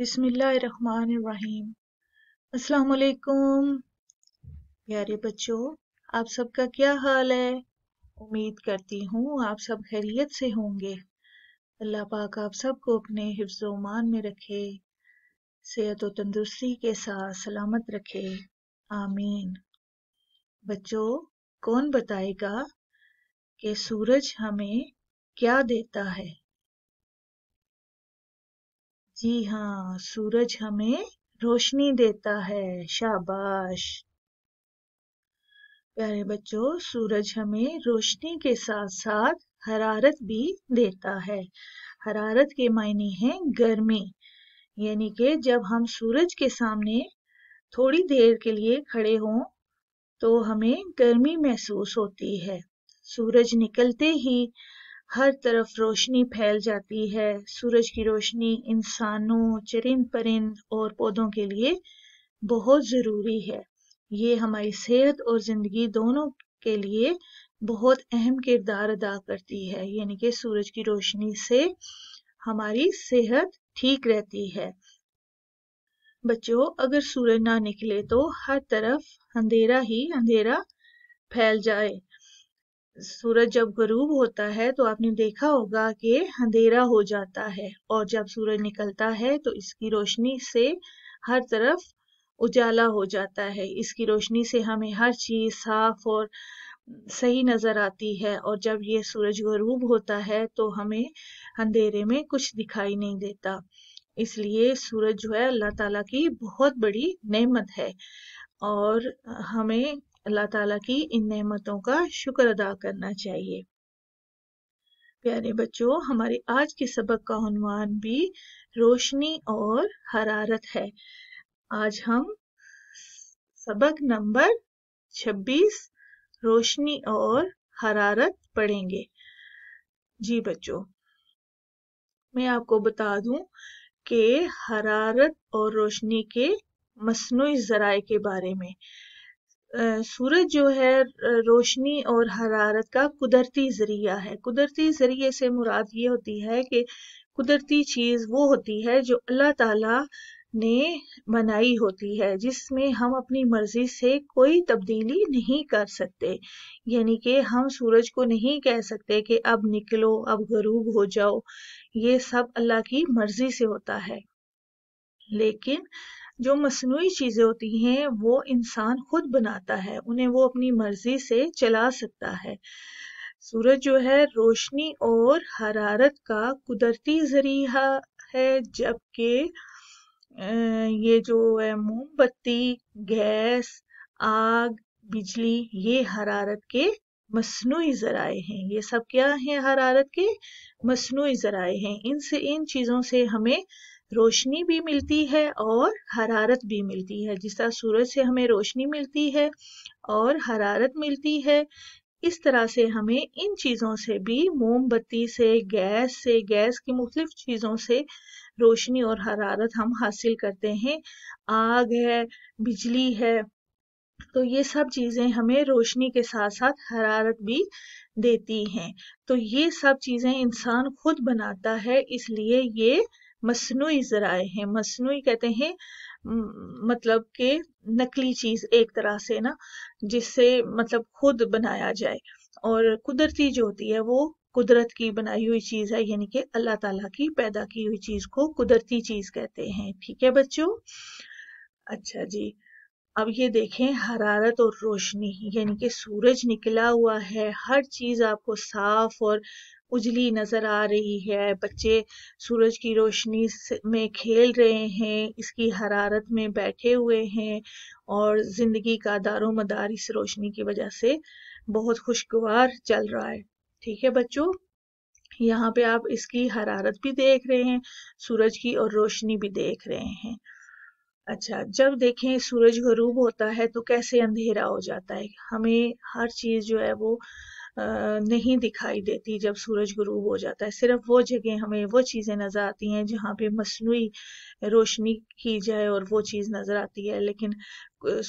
बिसमीम असलकुम प्यारे बच्चों आप सबका क्या हाल है उम्मीद करती हूँ आप सब खैरियत से होंगे अल्लाह पाक आप सबको अपने हिफ्जोमान में रखे सेहत व तंदुरुस्ती के साथ सलामत रखे आमीन बच्चों कौन बताएगा कि सूरज हमें क्या देता है जी हाँ सूरज हमें रोशनी देता है शाबाश प्यारे बच्चों सूरज हमें रोशनी के साथ साथ हरारत भी देता है हरारत के मायने हैं गर्मी यानी कि जब हम सूरज के सामने थोड़ी देर के लिए खड़े हों तो हमें गर्मी महसूस होती है सूरज निकलते ही हर तरफ रोशनी फैल जाती है सूरज की रोशनी इंसानों चरिंद परिंद और पौधों के लिए बहुत ज़रूरी है ये हमारी सेहत और ज़िंदगी दोनों के लिए बहुत अहम किरदार अदा करती है यानी कि सूरज की रोशनी से हमारी सेहत ठीक रहती है बच्चों अगर सूरज ना निकले तो हर तरफ अंधेरा ही अंधेरा फैल जाए सूरज जब गरूब होता है तो आपने देखा होगा कि अंधेरा हो जाता है और जब सूरज निकलता है तो इसकी रोशनी से हर तरफ उजाला हो जाता है इसकी रोशनी से हमें हर चीज़ साफ और सही नज़र आती है और जब ये सूरज गरूब होता है तो हमें अंधेरे में कुछ दिखाई नहीं देता इसलिए सूरज जो है अल्लाह ताला की बहुत बड़ी नेमत है और हमें अल्लाह ताला की इन नेमतों का शुक्र अदा करना चाहिए प्यारे बच्चों हमारे आज के सबक का उन्वान भी रोशनी और हरारत है आज हम सबक नंबर 26 रोशनी और हरारत पढ़ेंगे जी बच्चों मैं आपको बता दूं कि हरारत और रोशनी के मसनू ज़राए के बारे में सूरज जो है रोशनी और हरारत का कुदरती ज़रिया है कुदरती ज़रिए से मुराद ये होती है कि कुदरती चीज़ वो होती है जो अल्लाह ताला ने बनाई होती है जिसमें हम अपनी मर्जी से कोई तब्दीली नहीं कर सकते यानी कि हम सूरज को नहीं कह सकते कि अब निकलो अब गरूब हो जाओ ये सब अल्लाह की मर्जी से होता है लेकिन जो मसनू चीज़ें होती हैं वो इंसान खुद बनाता है उन्हें वो अपनी मर्जी से चला सकता है सूरज जो है रोशनी और हरारत का कुदरती जरिया है जबकि ये जो है मोमबत्ती गैस आग बिजली ये हरारत के मसनू ज़राए हैं ये सब क्या है हरारत के मसनू ज़राए हैं इनसे इन चीज़ों से हमें रोशनी भी मिलती है और हरारत भी मिलती है जिस तरह सूरज से हमें रोशनी मिलती है और हरारत मिलती है इस तरह से हमें इन चीज़ों से भी मोमबत्ती से गैस से गैस की मुख्तलिफ चीज़ों से रोशनी और हरारत हम हासिल करते हैं आग है बिजली है तो ये सब चीज़ें हमें रोशनी के साथ साथ हरारत भी देती हैं तो ये सब चीज़ें इंसान खुद बनाता है इसलिए ये मसनू ज़राए हैं मसनू कहते हैं मतलब के नकली चीज़ एक तरह से ना जिससे मतलब खुद बनाया जाए और कुदरती जो होती है वो कुदरत की बनाई हुई चीज़ है यानी कि अल्लाह ताला की पैदा की हुई चीज़ को कुदरती चीज़ कहते हैं ठीक है बच्चों अच्छा जी अब ये देखें हरारत और रोशनी यानी कि सूरज निकला हुआ है हर चीज़ आपको साफ और उजली नज़र आ रही है बच्चे सूरज की रोशनी में खेल रहे हैं इसकी हरारत में बैठे हुए हैं और ज़िंदगी का दारो मदार इस रोशनी की वजह से बहुत खुशगवार चल रहा है ठीक है बच्चों यहाँ पे आप इसकी हरारत भी देख रहे हैं सूरज की और रोशनी भी देख रहे हैं अच्छा जब देखें सूरज गरूब होता है तो कैसे अंधेरा हो जाता है हमें हर चीज़ जो है वो नहीं दिखाई देती जब सूरज गुरूब हो जाता है सिर्फ वो जगह हमें वो चीज़ें नज़र आती हैं जहाँ पे मसनू रोशनी की जाए और वो चीज़ नज़र आती है लेकिन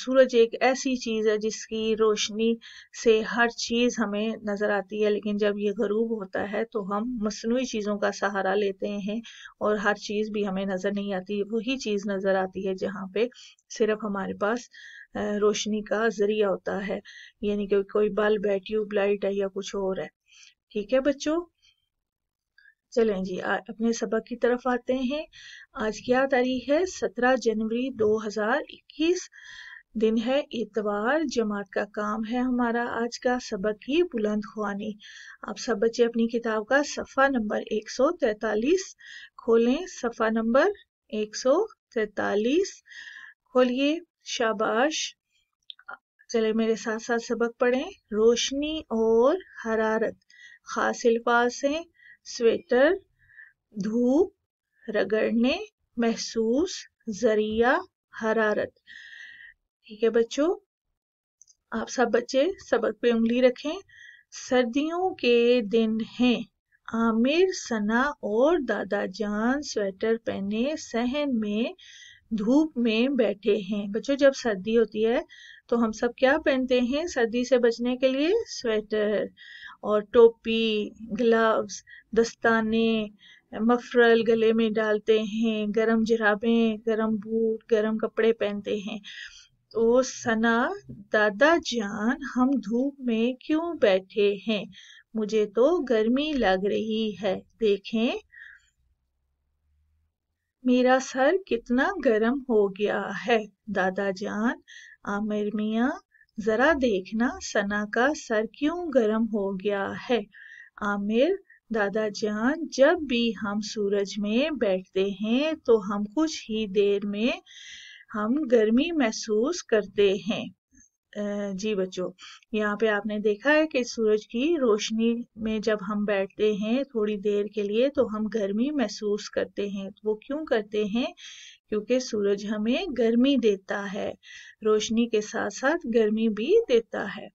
सूरज एक ऐसी चीज़ है जिसकी रोशनी से हर चीज़ हमें नज़र आती है लेकिन जब ये गरूब होता है तो हम मसनू चीज़ों का सहारा लेते हैं और हर चीज़ भी हमें नज़र नहीं आती वही चीज़ नज़र आती है जहाँ पे सिर्फ हमारे पास रोशनी का जरिया होता है यानी कि कोई बल्ब है ट्यूबलाइट है या कुछ और है ठीक है बच्चों चलें जी आ, अपने सबक की तरफ आते हैं आज क्या तारीख है सत्रह जनवरी 2021 दिन है इतवार जमात का काम है हमारा आज का सबक की बुलंद खुआनी आप सब बच्चे अपनी किताब का सफ़ा नंबर 143 खोलें सफ़ा नंबर 143 खोलिए शाबाश चले मेरे साथ साथ सबक पढ़ें रोशनी और हरारत खास अल्फाज हैं स्वेटर धूप रगड़ने महसूस जरिया हरारत ठीक है बच्चों आप सब बच्चे सबक पे उंगली रखें सर्दियों के दिन हैं आमिर सना और दादा जान स्वेटर पहने सहन में धूप में बैठे हैं बच्चों जब सर्दी होती है तो हम सब क्या पहनते हैं सर्दी से बचने के लिए स्वेटर और टोपी ग्लव्स दस्ताने मफरल गले में डालते हैं गरम जराबें गरम बूट गरम कपड़े पहनते हैं तो सना दादा जान हम धूप में क्यों बैठे हैं मुझे तो गर्मी लग रही है देखें मेरा सर कितना गर्म हो गया है दादा जान आमिर मियाँ जरा देखना सना का सर क्यों गर्म हो गया है आमिर दादा जान जब भी हम सूरज में बैठते हैं तो हम कुछ ही देर में हम गर्मी महसूस करते हैं जी बच्चों यहाँ पे आपने देखा है कि सूरज की रोशनी में जब हम बैठते हैं थोड़ी देर के लिए तो हम गर्मी महसूस करते हैं वो क्यों करते हैं क्योंकि सूरज हमें गर्मी देता है रोशनी के साथ साथ गर्मी भी देता है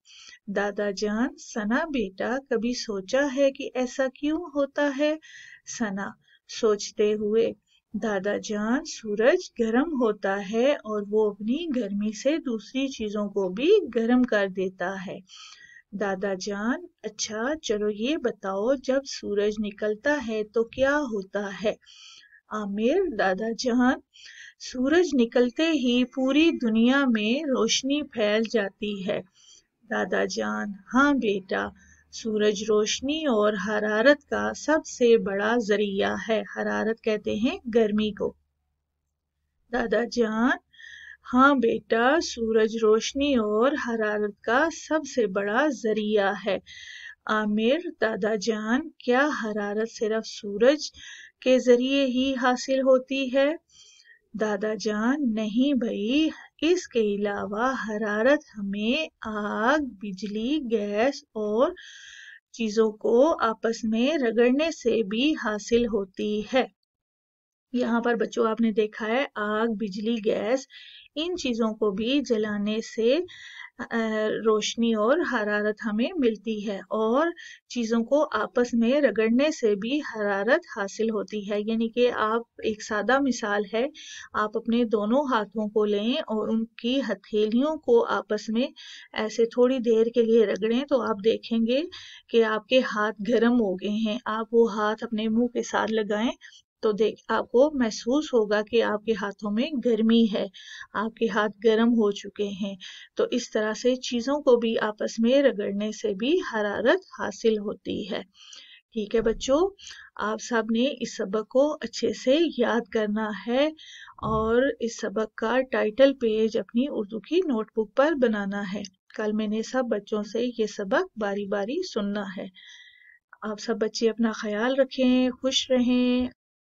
दादा जान सना बेटा कभी सोचा है कि ऐसा क्यों होता है सना सोचते हुए दादा जान सूरज गर्म होता है और वो अपनी गर्मी से दूसरी चीज़ों को भी गर्म कर देता है दादा जान अच्छा चलो ये बताओ जब सूरज निकलता है तो क्या होता है आमिर दादा जान सूरज निकलते ही पूरी दुनिया में रोशनी फैल जाती है दादा जान हाँ बेटा सूरज रोशनी और हरारत का सबसे बड़ा जरिया है हरारत कहते हैं गर्मी को दादा जान हाँ बेटा सूरज रोशनी और हरारत का सबसे बड़ा जरिया है आमिर दादा जान क्या हरारत सिर्फ सूरज के जरिए ही हासिल होती है दादा जान नहीं भाई इसके अलावा हरारत हमें आग बिजली गैस और चीज़ों को आपस में रगड़ने से भी हासिल होती है यहाँ पर बच्चों आपने देखा है आग बिजली गैस इन चीज़ों को भी जलाने से रोशनी और हरारत हमें मिलती है और चीज़ों को आपस में रगड़ने से भी हरारत हासिल होती है यानी कि आप एक सादा मिसाल है आप अपने दोनों हाथों को लें और उनकी हथेलियों को आपस में ऐसे थोड़ी देर के लिए रगड़ें तो आप देखेंगे कि आपके हाथ गर्म हो गए हैं आप वो हाथ अपने मुंह के साथ लगाएं तो देख आपको महसूस होगा कि आपके हाथों में गर्मी है आपके हाथ गर्म हो चुके हैं तो इस तरह से चीज़ों को भी आपस में रगड़ने से भी हरारत हासिल होती है ठीक है बच्चों आप सब ने इस सबक को अच्छे से याद करना है और इस सबक का टाइटल पेज अपनी उर्दू की नोटबुक पर बनाना है कल मैंने सब बच्चों से ये सबक बारी बारी सुनना है आप सब बच्चे अपना ख्याल रखें खुश रहें